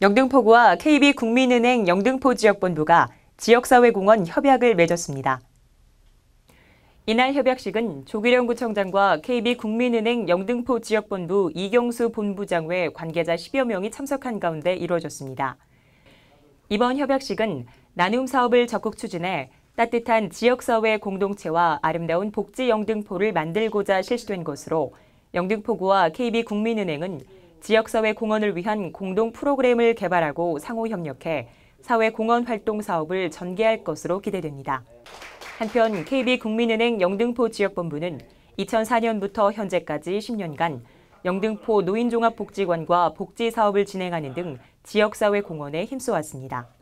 영등포구와 KB 국민은행 영등포 지역본부가 지역사회공헌 협약을 맺었습니다. 이날 협약식은 조기령 구청장과 KB 국민은행 영등포 지역본부 이경수 본부장 외 관계자 10여 명이 참석한 가운데 이루어졌습니다. 이번 협약식은 나눔 사업을 적극 추진해 따뜻한 지역사회 공동체와 아름다운 복지 영등포를 만들고자 실시된 것으로 영등포구와 KB 국민은행은 지역사회 공헌을 위한 공동 프로그램을 개발하고 상호 협력해 사회 공헌 활동 사업을 전개할 것으로 기대됩니다. 한편 KB국민은행 영등포 지역본부는 2004년부터 현재까지 10년간 영등포 노인종합복지관과 복지사업을 진행하는 등 지역사회 공헌에 힘써왔습니다.